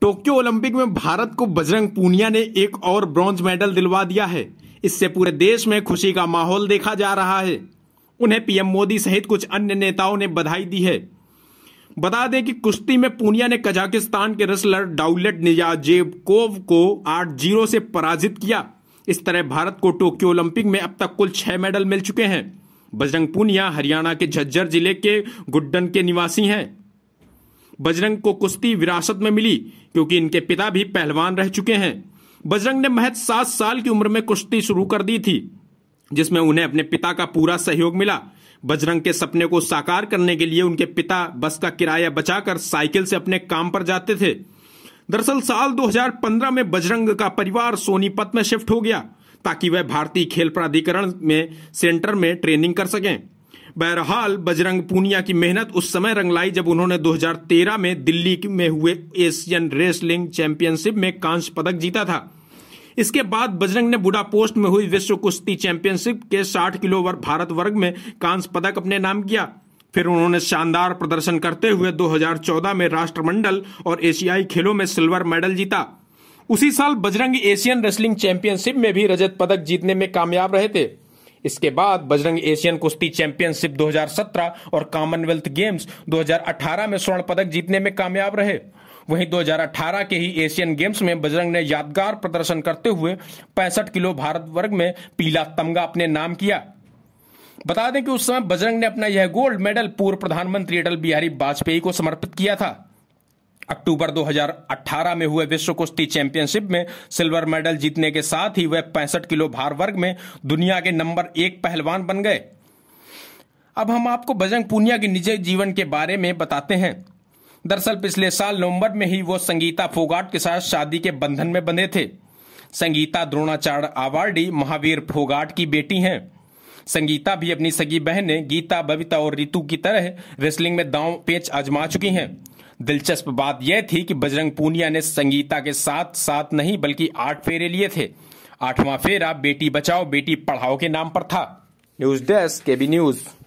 Tokyo Olympic में भारत को बजरंग पूनिया ने एक और ब्रॉन्ज मेडल दिलवा दिया है इससे पूरे देश में खुशी का माहौल देखा जा रहा है उन्हें पीएम मोदी सहित कुछ अन्य नेताओं ने बधाई दी है बता दें कि कुश्ती में पूनिया ने कजाकिस्तान के रेसलर डाउलेट निजाजेब कोव को आठ जीरो से पराजित किया इस तरह भारत को टोक्यो ओलंपिक में अब तक कुल छह मेडल मिल चुके हैं बजरंग पूनिया हरियाणा के झज्जर जिले के गुड्डन के निवासी हैं बजरंग को कुश्ती विरासत में मिली क्योंकि इनके पिता भी पहलवान रह चुके हैं बजरंग ने महज सात साल की उम्र में कुश्ती शुरू कर दी थी जिसमें उन्हें अपने पिता का पूरा सहयोग मिला बजरंग के सपने को साकार करने के लिए उनके पिता बस का किराया बचाकर साइकिल से अपने काम पर जाते थे दरअसल साल 2015 में बजरंग का परिवार सोनीपत में शिफ्ट हो गया ताकि वह भारतीय खेल प्राधिकरण में सेंटर में ट्रेनिंग कर सकें बहरहाल बजरंग पूनिया की मेहनत उस समय रंग लाई जब उन्होंने 2013 में दिल्ली में हुए एशियन रेसलिंग चैंपियनशिप में कांस्य पदक जीता था इसके बाद बजरंग ने बुडापोस्ट में हुई विश्व कुश्ती चैंपियनशिप के 60 किलो वर्ग भारत वर्ग में कांस्य पदक अपने नाम किया फिर उन्होंने शानदार प्रदर्शन करते हुए 2014 में राष्ट्रमंडल और एशियाई खेलों में सिल्वर मेडल जीता उसी साल बजरंग एशियन रेसलिंग चैंपियनशिप में भी रजत पदक जीतने में कामयाब रहे थे इसके बाद बजरंग एशियन कुश्ती चैंपियनशिप 2017 और कॉमनवेल्थ गेम्स 2018 में स्वर्ण पदक जीतने में कामयाब रहे वहीं 2018 के ही एशियन गेम्स में बजरंग ने यादगार प्रदर्शन करते हुए पैंसठ किलो भारत वर्ग में पीला तमगा अपने नाम किया बता दें कि उस समय बजरंग ने अपना यह गोल्ड मेडल पूर्व प्रधानमंत्री अटल बिहारी वाजपेयी को समर्पित किया था अक्टूबर 2018 में हुए विश्व कुश्ती चैंपियनशिप में सिल्वर मेडल जीतने के साथ ही वह पैंसठ किलो भार वर्ग में दुनिया के नंबर एक पहलवान बन गए अब हम आपको बजरंग पूनिया के निजी जीवन के बारे में बताते हैं दरअसल पिछले साल नवंबर में ही वो संगीता फोगाट के साथ शादी के बंधन में बंधे थे संगीता द्रोणाचार्य आवार्डी महावीर फोगाट की बेटी हैं संगीता भी अपनी सगी बहनें गीता बबीता और रितु की तरह रेसलिंग में दांव पेच आजमा चुकी हैं दिलचस्प बात यह थी कि बजरंग पूनिया ने संगीता के साथ साथ नहीं बल्कि आठ फेरे लिए थे आठवां फेरा बेटी बचाओ बेटी पढ़ाओ के नाम पर था न्यूज डेस्क केबी न्यूज़